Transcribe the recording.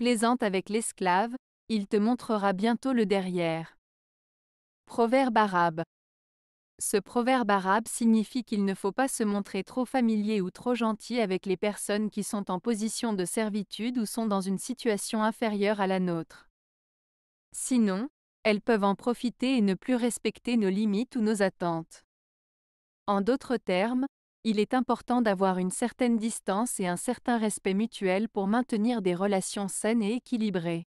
Plaisante avec l'esclave, il te montrera bientôt le derrière. Proverbe arabe. Ce proverbe arabe signifie qu'il ne faut pas se montrer trop familier ou trop gentil avec les personnes qui sont en position de servitude ou sont dans une situation inférieure à la nôtre. Sinon, elles peuvent en profiter et ne plus respecter nos limites ou nos attentes. En d'autres termes, il est important d'avoir une certaine distance et un certain respect mutuel pour maintenir des relations saines et équilibrées.